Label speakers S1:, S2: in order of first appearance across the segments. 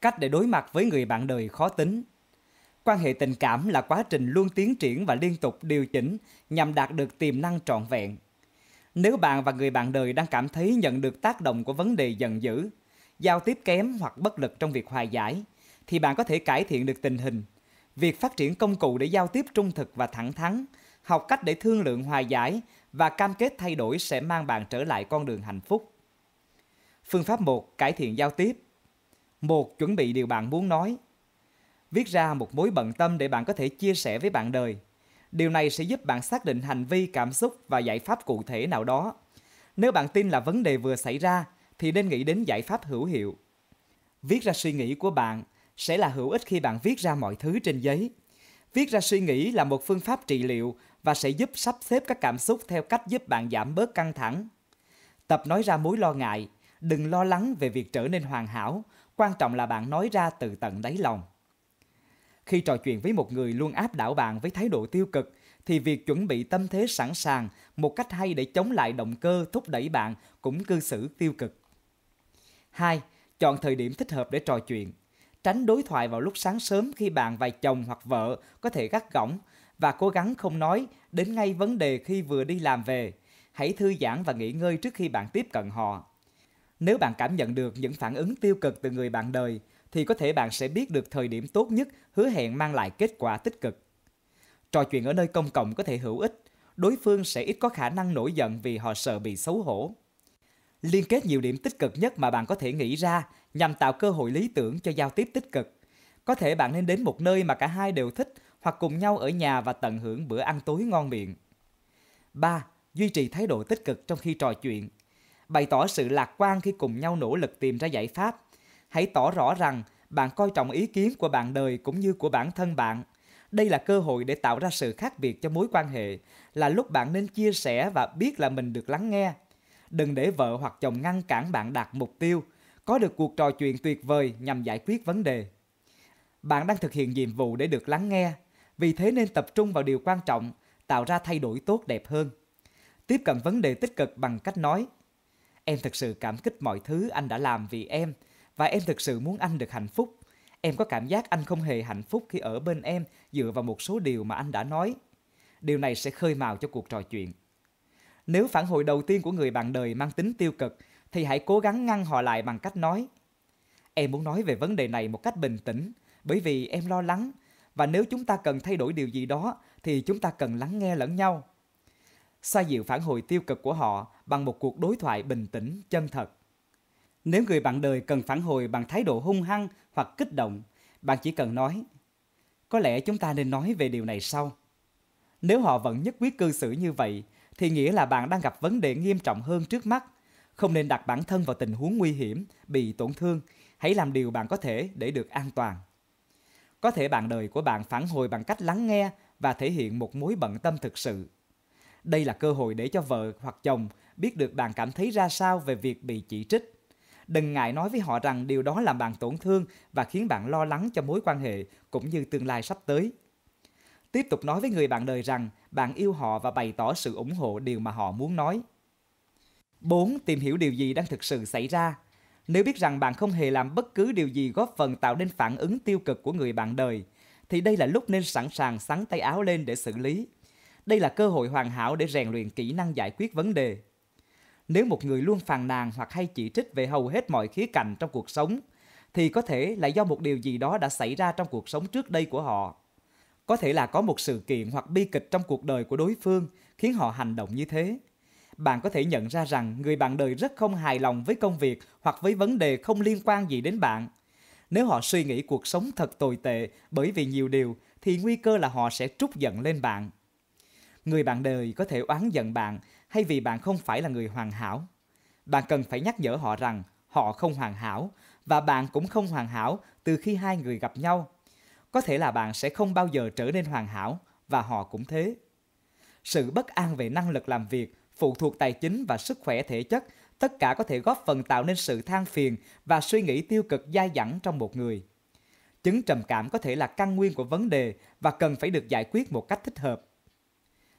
S1: cách để đối mặt với người bạn đời khó tính. Quan hệ tình cảm là quá trình luôn tiến triển và liên tục điều chỉnh nhằm đạt được tiềm năng trọn vẹn. Nếu bạn và người bạn đời đang cảm thấy nhận được tác động của vấn đề giận dữ, giao tiếp kém hoặc bất lực trong việc hòa giải, thì bạn có thể cải thiện được tình hình. Việc phát triển công cụ để giao tiếp trung thực và thẳng thắn, học cách để thương lượng hòa giải và cam kết thay đổi sẽ mang bạn trở lại con đường hạnh phúc. Phương pháp 1. Cải thiện giao tiếp một chuẩn bị điều bạn muốn nói viết ra một mối bận tâm để bạn có thể chia sẻ với bạn đời điều này sẽ giúp bạn xác định hành vi cảm xúc và giải pháp cụ thể nào đó nếu bạn tin là vấn đề vừa xảy ra thì nên nghĩ đến giải pháp hữu hiệu viết ra suy nghĩ của bạn sẽ là hữu ích khi bạn viết ra mọi thứ trên giấy viết ra suy nghĩ là một phương pháp trị liệu và sẽ giúp sắp xếp các cảm xúc theo cách giúp bạn giảm bớt căng thẳng tập nói ra mối lo ngại đừng lo lắng về việc trở nên hoàn hảo quan trọng là bạn nói ra từ tận đáy lòng. Khi trò chuyện với một người luôn áp đảo bạn với thái độ tiêu cực thì việc chuẩn bị tâm thế sẵn sàng, một cách hay để chống lại động cơ thúc đẩy bạn cũng cư xử tiêu cực. 2. Chọn thời điểm thích hợp để trò chuyện. Tránh đối thoại vào lúc sáng sớm khi bạn và chồng hoặc vợ có thể gắt gỏng và cố gắng không nói đến ngay vấn đề khi vừa đi làm về. Hãy thư giãn và nghỉ ngơi trước khi bạn tiếp cận họ nếu bạn cảm nhận được những phản ứng tiêu cực từ người bạn đời, thì có thể bạn sẽ biết được thời điểm tốt nhất hứa hẹn mang lại kết quả tích cực. Trò chuyện ở nơi công cộng có thể hữu ích, đối phương sẽ ít có khả năng nổi giận vì họ sợ bị xấu hổ. Liên kết nhiều điểm tích cực nhất mà bạn có thể nghĩ ra nhằm tạo cơ hội lý tưởng cho giao tiếp tích cực. Có thể bạn nên đến một nơi mà cả hai đều thích hoặc cùng nhau ở nhà và tận hưởng bữa ăn tối ngon miệng. 3. Duy trì thái độ tích cực trong khi trò chuyện bày tỏ sự lạc quan khi cùng nhau nỗ lực tìm ra giải pháp. Hãy tỏ rõ rằng bạn coi trọng ý kiến của bạn đời cũng như của bản thân bạn. Đây là cơ hội để tạo ra sự khác biệt cho mối quan hệ, là lúc bạn nên chia sẻ và biết là mình được lắng nghe. Đừng để vợ hoặc chồng ngăn cản bạn đạt mục tiêu, có được cuộc trò chuyện tuyệt vời nhằm giải quyết vấn đề. Bạn đang thực hiện nhiệm vụ để được lắng nghe, vì thế nên tập trung vào điều quan trọng, tạo ra thay đổi tốt đẹp hơn. Tiếp cận vấn đề tích cực bằng cách nói, Em thật sự cảm kích mọi thứ anh đã làm vì em và em thật sự muốn anh được hạnh phúc. Em có cảm giác anh không hề hạnh phúc khi ở bên em dựa vào một số điều mà anh đã nói. Điều này sẽ khơi mào cho cuộc trò chuyện. Nếu phản hồi đầu tiên của người bạn đời mang tính tiêu cực thì hãy cố gắng ngăn họ lại bằng cách nói. Em muốn nói về vấn đề này một cách bình tĩnh bởi vì em lo lắng và nếu chúng ta cần thay đổi điều gì đó thì chúng ta cần lắng nghe lẫn nhau xoa dịu phản hồi tiêu cực của họ bằng một cuộc đối thoại bình tĩnh, chân thật. Nếu người bạn đời cần phản hồi bằng thái độ hung hăng hoặc kích động, bạn chỉ cần nói, có lẽ chúng ta nên nói về điều này sau. Nếu họ vẫn nhất quyết cư xử như vậy, thì nghĩa là bạn đang gặp vấn đề nghiêm trọng hơn trước mắt. Không nên đặt bản thân vào tình huống nguy hiểm, bị tổn thương. Hãy làm điều bạn có thể để được an toàn. Có thể bạn đời của bạn phản hồi bằng cách lắng nghe và thể hiện một mối bận tâm thực sự. Đây là cơ hội để cho vợ hoặc chồng biết được bạn cảm thấy ra sao về việc bị chỉ trích. Đừng ngại nói với họ rằng điều đó làm bạn tổn thương và khiến bạn lo lắng cho mối quan hệ cũng như tương lai sắp tới. Tiếp tục nói với người bạn đời rằng bạn yêu họ và bày tỏ sự ủng hộ điều mà họ muốn nói. 4. Tìm hiểu điều gì đang thực sự xảy ra. Nếu biết rằng bạn không hề làm bất cứ điều gì góp phần tạo nên phản ứng tiêu cực của người bạn đời, thì đây là lúc nên sẵn sàng sắn tay áo lên để xử lý. Đây là cơ hội hoàn hảo để rèn luyện kỹ năng giải quyết vấn đề. Nếu một người luôn phàn nàn hoặc hay chỉ trích về hầu hết mọi khía cạnh trong cuộc sống, thì có thể là do một điều gì đó đã xảy ra trong cuộc sống trước đây của họ. Có thể là có một sự kiện hoặc bi kịch trong cuộc đời của đối phương khiến họ hành động như thế. Bạn có thể nhận ra rằng người bạn đời rất không hài lòng với công việc hoặc với vấn đề không liên quan gì đến bạn. Nếu họ suy nghĩ cuộc sống thật tồi tệ bởi vì nhiều điều thì nguy cơ là họ sẽ trút giận lên bạn. Người bạn đời có thể oán giận bạn hay vì bạn không phải là người hoàn hảo. Bạn cần phải nhắc nhở họ rằng họ không hoàn hảo và bạn cũng không hoàn hảo từ khi hai người gặp nhau. Có thể là bạn sẽ không bao giờ trở nên hoàn hảo và họ cũng thế. Sự bất an về năng lực làm việc, phụ thuộc tài chính và sức khỏe thể chất tất cả có thể góp phần tạo nên sự than phiền và suy nghĩ tiêu cực dai dẳng trong một người. Chứng trầm cảm có thể là căn nguyên của vấn đề và cần phải được giải quyết một cách thích hợp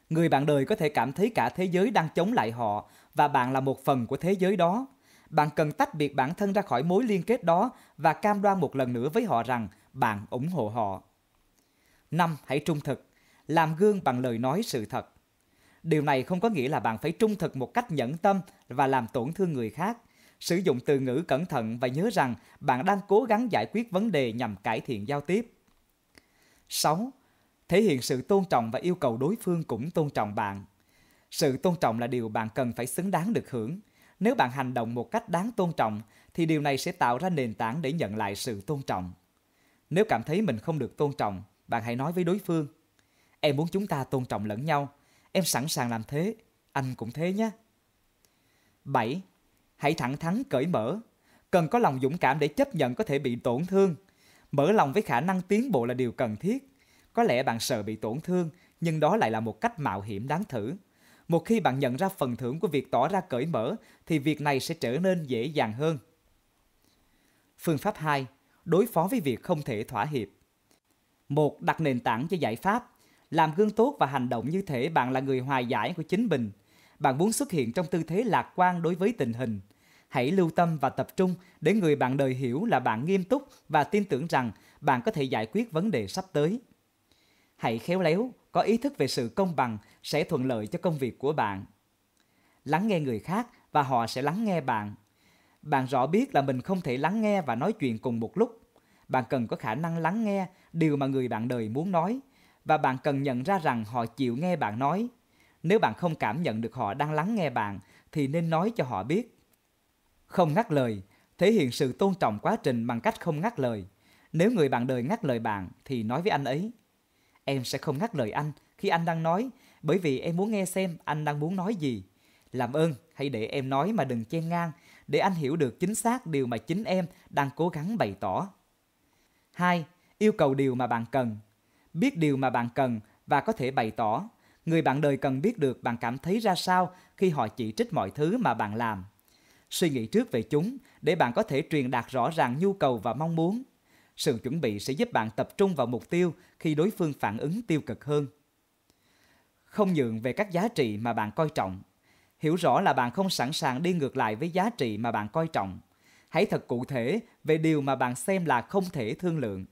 S1: người bạn đời có thể cảm thấy cả thế giới đang chống lại họ và bạn là một phần của thế giới đó. Bạn cần tách biệt bản thân ra khỏi mối liên kết đó và cam đoan một lần nữa với họ rằng bạn ủng hộ họ. 5. Hãy trung thực. Làm gương bằng lời nói sự thật. Điều này không có nghĩa là bạn phải trung thực một cách nhẫn tâm và làm tổn thương người khác. Sử dụng từ ngữ cẩn thận và nhớ rằng bạn đang cố gắng giải quyết vấn đề nhằm cải thiện giao tiếp. 6 thể hiện sự tôn trọng và yêu cầu đối phương cũng tôn trọng bạn. Sự tôn trọng là điều bạn cần phải xứng đáng được hưởng. Nếu bạn hành động một cách đáng tôn trọng thì điều này sẽ tạo ra nền tảng để nhận lại sự tôn trọng. Nếu cảm thấy mình không được tôn trọng, bạn hãy nói với đối phương: "Em muốn chúng ta tôn trọng lẫn nhau, em sẵn sàng làm thế, anh cũng thế nhé." 7. Hãy thẳng thắn cởi mở, cần có lòng dũng cảm để chấp nhận có thể bị tổn thương. Mở lòng với khả năng tiến bộ là điều cần thiết có lẽ bạn sợ bị tổn thương, nhưng đó lại là một cách mạo hiểm đáng thử. Một khi bạn nhận ra phần thưởng của việc tỏ ra cởi mở thì việc này sẽ trở nên dễ dàng hơn. Phương pháp 2, đối phó với việc không thể thỏa hiệp. Một, đặt nền tảng cho giải pháp, làm gương tốt và hành động như thể bạn là người hòa giải của chính mình. Bạn muốn xuất hiện trong tư thế lạc quan đối với tình hình. Hãy lưu tâm và tập trung để người bạn đời hiểu là bạn nghiêm túc và tin tưởng rằng bạn có thể giải quyết vấn đề sắp tới hãy khéo léo, có ý thức về sự công bằng sẽ thuận lợi cho công việc của bạn. Lắng nghe người khác và họ sẽ lắng nghe bạn. Bạn rõ biết là mình không thể lắng nghe và nói chuyện cùng một lúc. Bạn cần có khả năng lắng nghe điều mà người bạn đời muốn nói và bạn cần nhận ra rằng họ chịu nghe bạn nói. Nếu bạn không cảm nhận được họ đang lắng nghe bạn thì nên nói cho họ biết. Không ngắt lời, thể hiện sự tôn trọng quá trình bằng cách không ngắt lời. Nếu người bạn đời ngắt lời bạn thì nói với anh ấy Em sẽ không ngắt lời anh khi anh đang nói, bởi vì em muốn nghe xem anh đang muốn nói gì. Làm ơn, hãy để em nói mà đừng chen ngang, để anh hiểu được chính xác điều mà chính em đang cố gắng bày tỏ. 2. Yêu cầu điều mà bạn cần. Biết điều mà bạn cần và có thể bày tỏ. Người bạn đời cần biết được bạn cảm thấy ra sao khi họ chỉ trích mọi thứ mà bạn làm. Suy nghĩ trước về chúng để bạn có thể truyền đạt rõ ràng nhu cầu và mong muốn sự chuẩn bị sẽ giúp bạn tập trung vào mục tiêu khi đối phương phản ứng tiêu cực hơn. Không nhượng về các giá trị mà bạn coi trọng. Hiểu rõ là bạn không sẵn sàng đi ngược lại với giá trị mà bạn coi trọng. Hãy thật cụ thể về điều mà bạn xem là không thể thương lượng.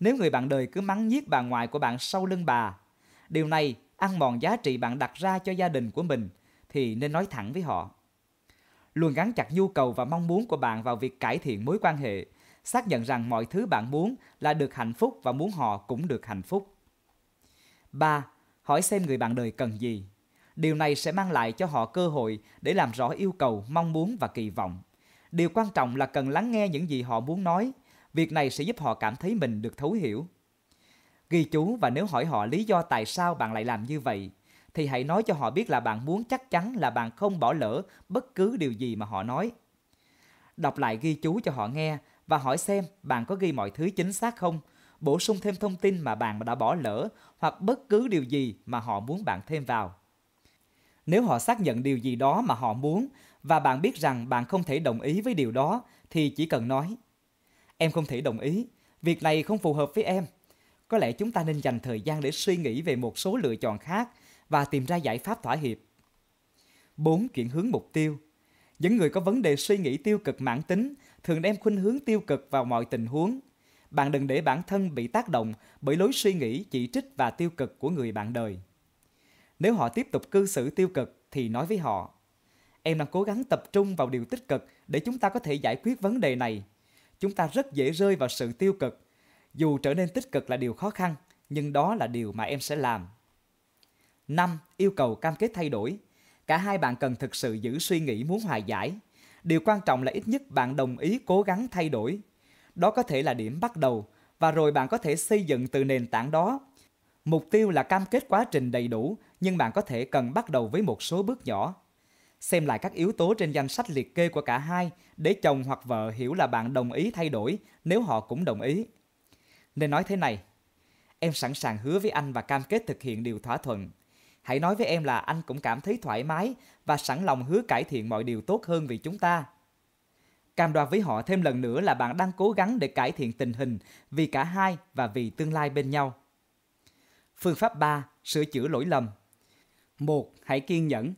S1: Nếu người bạn đời cứ mắng nhiếc bà ngoại của bạn sau lưng bà, điều này ăn mòn giá trị bạn đặt ra cho gia đình của mình thì nên nói thẳng với họ. Luôn gắn chặt nhu cầu và mong muốn của bạn vào việc cải thiện mối quan hệ xác nhận rằng mọi thứ bạn muốn là được hạnh phúc và muốn họ cũng được hạnh phúc. 3. Hỏi xem người bạn đời cần gì. Điều này sẽ mang lại cho họ cơ hội để làm rõ yêu cầu, mong muốn và kỳ vọng. Điều quan trọng là cần lắng nghe những gì họ muốn nói. Việc này sẽ giúp họ cảm thấy mình được thấu hiểu. Ghi chú và nếu hỏi họ lý do tại sao bạn lại làm như vậy, thì hãy nói cho họ biết là bạn muốn chắc chắn là bạn không bỏ lỡ bất cứ điều gì mà họ nói. Đọc lại ghi chú cho họ nghe và hỏi xem bạn có ghi mọi thứ chính xác không, bổ sung thêm thông tin mà bạn đã bỏ lỡ hoặc bất cứ điều gì mà họ muốn bạn thêm vào. Nếu họ xác nhận điều gì đó mà họ muốn và bạn biết rằng bạn không thể đồng ý với điều đó thì chỉ cần nói Em không thể đồng ý, việc này không phù hợp với em. Có lẽ chúng ta nên dành thời gian để suy nghĩ về một số lựa chọn khác và tìm ra giải pháp thỏa hiệp. 4. Chuyển hướng mục tiêu Những người có vấn đề suy nghĩ tiêu cực mãn tính thường đem khuynh hướng tiêu cực vào mọi tình huống. Bạn đừng để bản thân bị tác động bởi lối suy nghĩ chỉ trích và tiêu cực của người bạn đời. Nếu họ tiếp tục cư xử tiêu cực thì nói với họ: "Em đang cố gắng tập trung vào điều tích cực để chúng ta có thể giải quyết vấn đề này. Chúng ta rất dễ rơi vào sự tiêu cực. Dù trở nên tích cực là điều khó khăn, nhưng đó là điều mà em sẽ làm." 5. Yêu cầu cam kết thay đổi. Cả hai bạn cần thực sự giữ suy nghĩ muốn hòa giải, Điều quan trọng là ít nhất bạn đồng ý cố gắng thay đổi. Đó có thể là điểm bắt đầu và rồi bạn có thể xây dựng từ nền tảng đó. Mục tiêu là cam kết quá trình đầy đủ, nhưng bạn có thể cần bắt đầu với một số bước nhỏ. Xem lại các yếu tố trên danh sách liệt kê của cả hai để chồng hoặc vợ hiểu là bạn đồng ý thay đổi nếu họ cũng đồng ý. Nên nói thế này, em sẵn sàng hứa với anh và cam kết thực hiện điều thỏa thuận – Hãy nói với em là anh cũng cảm thấy thoải mái và sẵn lòng hứa cải thiện mọi điều tốt hơn vì chúng ta. Cam đoan với họ thêm lần nữa là bạn đang cố gắng để cải thiện tình hình vì cả hai và vì tương lai bên nhau. Phương pháp 3. Sửa chữa lỗi lầm 1. Hãy kiên nhẫn.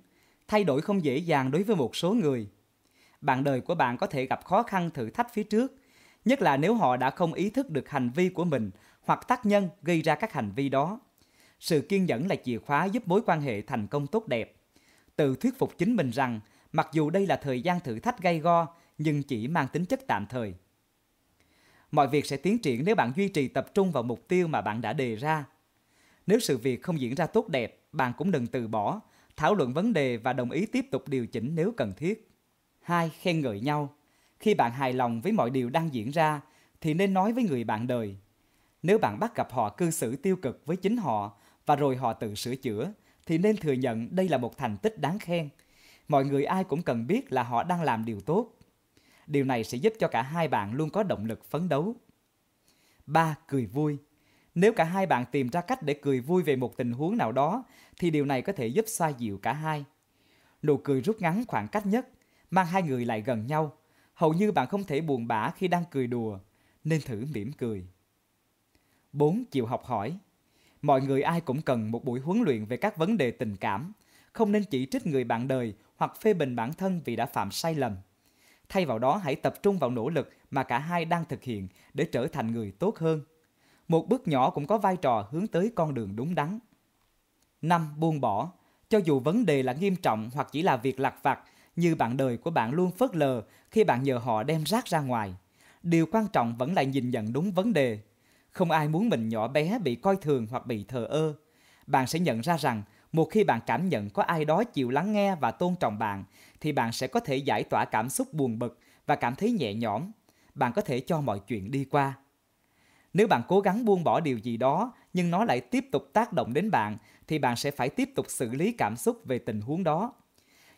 S1: Thay đổi không dễ dàng đối với một số người. Bạn đời của bạn có thể gặp khó khăn thử thách phía trước, nhất là nếu họ đã không ý thức được hành vi của mình hoặc tác nhân gây ra các hành vi đó sự kiên nhẫn là chìa khóa giúp mối quan hệ thành công tốt đẹp. Tự thuyết phục chính mình rằng, mặc dù đây là thời gian thử thách gay go, nhưng chỉ mang tính chất tạm thời. Mọi việc sẽ tiến triển nếu bạn duy trì tập trung vào mục tiêu mà bạn đã đề ra. Nếu sự việc không diễn ra tốt đẹp, bạn cũng đừng từ bỏ, thảo luận vấn đề và đồng ý tiếp tục điều chỉnh nếu cần thiết. Hai Khen ngợi nhau. Khi bạn hài lòng với mọi điều đang diễn ra, thì nên nói với người bạn đời. Nếu bạn bắt gặp họ cư xử tiêu cực với chính họ, và rồi họ tự sửa chữa, thì nên thừa nhận đây là một thành tích đáng khen. Mọi người ai cũng cần biết là họ đang làm điều tốt. Điều này sẽ giúp cho cả hai bạn luôn có động lực phấn đấu. 3. Cười vui Nếu cả hai bạn tìm ra cách để cười vui về một tình huống nào đó, thì điều này có thể giúp xoa dịu cả hai. Nụ cười rút ngắn khoảng cách nhất, mang hai người lại gần nhau. Hầu như bạn không thể buồn bã khi đang cười đùa, nên thử mỉm cười. 4. Chịu học hỏi mọi người ai cũng cần một buổi huấn luyện về các vấn đề tình cảm, không nên chỉ trích người bạn đời hoặc phê bình bản thân vì đã phạm sai lầm. Thay vào đó hãy tập trung vào nỗ lực mà cả hai đang thực hiện để trở thành người tốt hơn. Một bước nhỏ cũng có vai trò hướng tới con đường đúng đắn. năm Buông bỏ Cho dù vấn đề là nghiêm trọng hoặc chỉ là việc lặt vặt, như bạn đời của bạn luôn phớt lờ khi bạn nhờ họ đem rác ra ngoài. Điều quan trọng vẫn là nhìn nhận đúng vấn đề, không ai muốn mình nhỏ bé bị coi thường hoặc bị thờ ơ. Bạn sẽ nhận ra rằng một khi bạn cảm nhận có ai đó chịu lắng nghe và tôn trọng bạn thì bạn sẽ có thể giải tỏa cảm xúc buồn bực và cảm thấy nhẹ nhõm. Bạn có thể cho mọi chuyện đi qua. Nếu bạn cố gắng buông bỏ điều gì đó nhưng nó lại tiếp tục tác động đến bạn thì bạn sẽ phải tiếp tục xử lý cảm xúc về tình huống đó.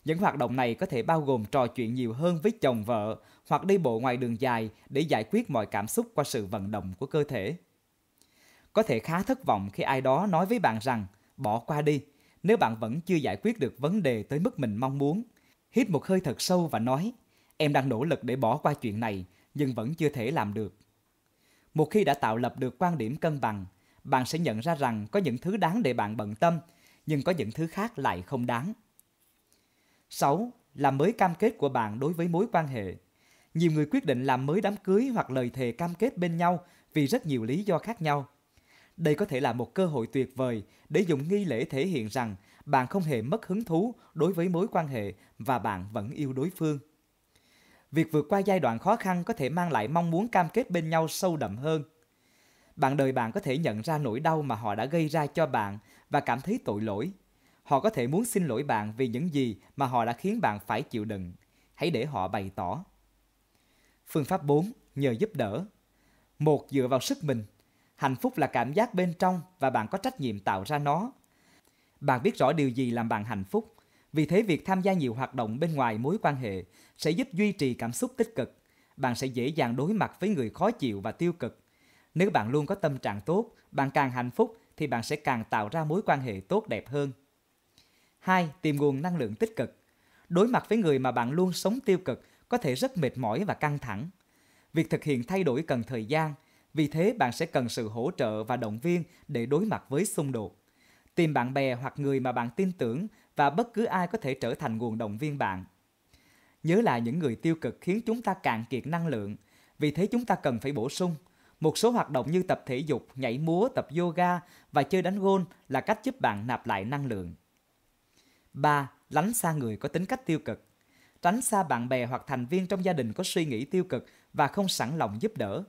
S1: Những hoạt động này có thể bao gồm trò chuyện nhiều hơn với chồng vợ hoặc đi bộ ngoài đường dài để giải quyết mọi cảm xúc qua sự vận động của cơ thể có thể khá thất vọng khi ai đó nói với bạn rằng bỏ qua đi nếu bạn vẫn chưa giải quyết được vấn đề tới mức mình mong muốn. Hít một hơi thật sâu và nói em đang nỗ lực để bỏ qua chuyện này nhưng vẫn chưa thể làm được. Một khi đã tạo lập được quan điểm cân bằng, bạn sẽ nhận ra rằng có những thứ đáng để bạn bận tâm, nhưng có những thứ khác lại không đáng. 6. Làm mới cam kết của bạn đối với mối quan hệ. Nhiều người quyết định làm mới đám cưới hoặc lời thề cam kết bên nhau vì rất nhiều lý do khác nhau. Đây có thể là một cơ hội tuyệt vời để dùng nghi lễ thể hiện rằng bạn không hề mất hứng thú đối với mối quan hệ và bạn vẫn yêu đối phương. Việc vượt qua giai đoạn khó khăn có thể mang lại mong muốn cam kết bên nhau sâu đậm hơn. Bạn đời bạn có thể nhận ra nỗi đau mà họ đã gây ra cho bạn và cảm thấy tội lỗi. Họ có thể muốn xin lỗi bạn vì những gì mà họ đã khiến bạn phải chịu đựng. Hãy để họ bày tỏ. Phương pháp 4. Nhờ giúp đỡ. Một dựa vào sức mình, Hạnh phúc là cảm giác bên trong và bạn có trách nhiệm tạo ra nó. Bạn biết rõ điều gì làm bạn hạnh phúc, vì thế việc tham gia nhiều hoạt động bên ngoài mối quan hệ sẽ giúp duy trì cảm xúc tích cực. Bạn sẽ dễ dàng đối mặt với người khó chịu và tiêu cực. Nếu bạn luôn có tâm trạng tốt, bạn càng hạnh phúc thì bạn sẽ càng tạo ra mối quan hệ tốt đẹp hơn. 2. Tìm nguồn năng lượng tích cực. Đối mặt với người mà bạn luôn sống tiêu cực có thể rất mệt mỏi và căng thẳng. Việc thực hiện thay đổi cần thời gian – vì thế bạn sẽ cần sự hỗ trợ và động viên để đối mặt với xung đột. Tìm bạn bè hoặc người mà bạn tin tưởng và bất cứ ai có thể trở thành nguồn động viên bạn. Nhớ lại những người tiêu cực khiến chúng ta cạn kiệt năng lượng, vì thế chúng ta cần phải bổ sung. Một số hoạt động như tập thể dục, nhảy múa, tập yoga và chơi đánh gôn là cách giúp bạn nạp lại năng lượng. 3. Lánh xa người có tính cách tiêu cực. Tránh xa bạn bè hoặc thành viên trong gia đình có suy nghĩ tiêu cực và không sẵn lòng giúp đỡ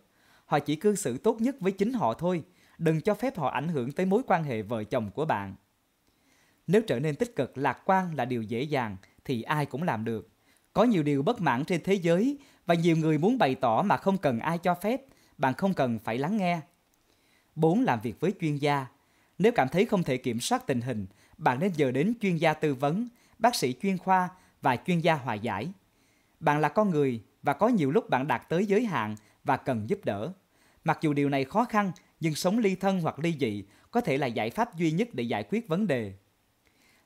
S1: họ chỉ cư xử tốt nhất với chính họ thôi, đừng cho phép họ ảnh hưởng tới mối quan hệ vợ chồng của bạn. Nếu trở nên tích cực, lạc quan là điều dễ dàng thì ai cũng làm được. Có nhiều điều bất mãn trên thế giới và nhiều người muốn bày tỏ mà không cần ai cho phép, bạn không cần phải lắng nghe. 4. Làm việc với chuyên gia. Nếu cảm thấy không thể kiểm soát tình hình, bạn nên giờ đến chuyên gia tư vấn, bác sĩ chuyên khoa và chuyên gia hòa giải. Bạn là con người và có nhiều lúc bạn đạt tới giới hạn và cần giúp đỡ. Mặc dù điều này khó khăn, nhưng sống ly thân hoặc ly dị có thể là giải pháp duy nhất để giải quyết vấn đề.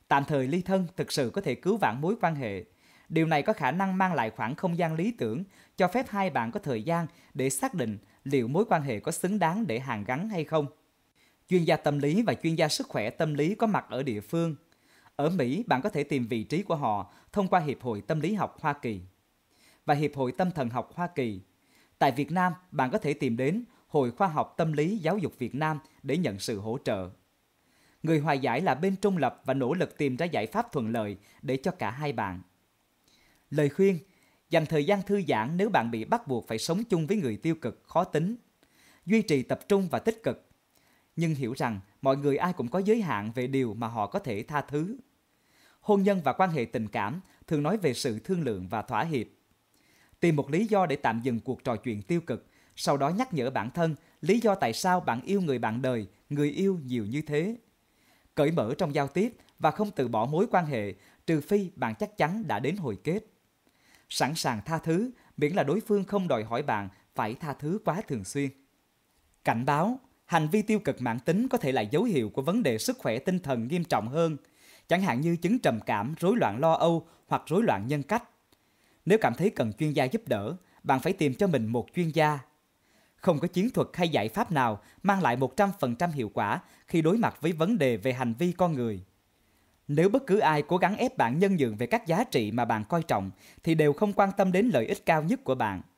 S1: Tạm thời ly thân thực sự có thể cứu vãn mối quan hệ. Điều này có khả năng mang lại khoảng không gian lý tưởng, cho phép hai bạn có thời gian để xác định liệu mối quan hệ có xứng đáng để hàn gắn hay không. Chuyên gia tâm lý và chuyên gia sức khỏe tâm lý có mặt ở địa phương. Ở Mỹ, bạn có thể tìm vị trí của họ thông qua Hiệp hội Tâm lý học Hoa Kỳ. Và Hiệp hội Tâm thần học Hoa Kỳ Tại Việt Nam, bạn có thể tìm đến Hội Khoa học Tâm lý Giáo dục Việt Nam để nhận sự hỗ trợ. Người hòa giải là bên trung lập và nỗ lực tìm ra giải pháp thuận lợi để cho cả hai bạn. Lời khuyên, dành thời gian thư giãn nếu bạn bị bắt buộc phải sống chung với người tiêu cực, khó tính. Duy trì tập trung và tích cực. Nhưng hiểu rằng mọi người ai cũng có giới hạn về điều mà họ có thể tha thứ. Hôn nhân và quan hệ tình cảm thường nói về sự thương lượng và thỏa hiệp tìm một lý do để tạm dừng cuộc trò chuyện tiêu cực, sau đó nhắc nhở bản thân lý do tại sao bạn yêu người bạn đời, người yêu nhiều như thế. Cởi mở trong giao tiếp và không từ bỏ mối quan hệ, trừ phi bạn chắc chắn đã đến hồi kết. Sẵn sàng tha thứ, miễn là đối phương không đòi hỏi bạn phải tha thứ quá thường xuyên. Cảnh báo, hành vi tiêu cực mãn tính có thể là dấu hiệu của vấn đề sức khỏe tinh thần nghiêm trọng hơn, chẳng hạn như chứng trầm cảm, rối loạn lo âu hoặc rối loạn nhân cách. Nếu cảm thấy cần chuyên gia giúp đỡ, bạn phải tìm cho mình một chuyên gia. Không có chiến thuật hay giải pháp nào mang lại 100% hiệu quả khi đối mặt với vấn đề về hành vi con người. Nếu bất cứ ai cố gắng ép bạn nhân nhượng về các giá trị mà bạn coi trọng thì đều không quan tâm đến lợi ích cao nhất của bạn –